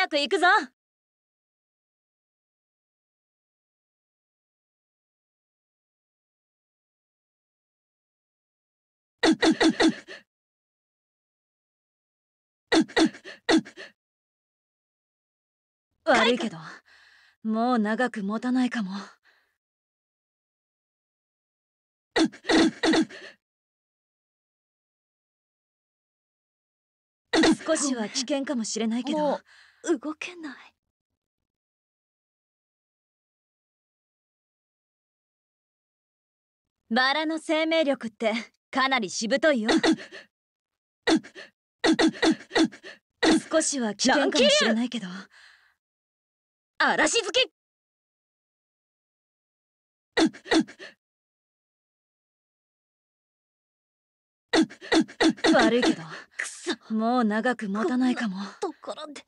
早く行くぞ悪いけどもう長く持たないかも。少しは危険かもしれないけど動けないバラの生命力ってかなりしぶといよ少しは危険かもしれないけど嵐好き悪いけどもう長く持たないかも ところで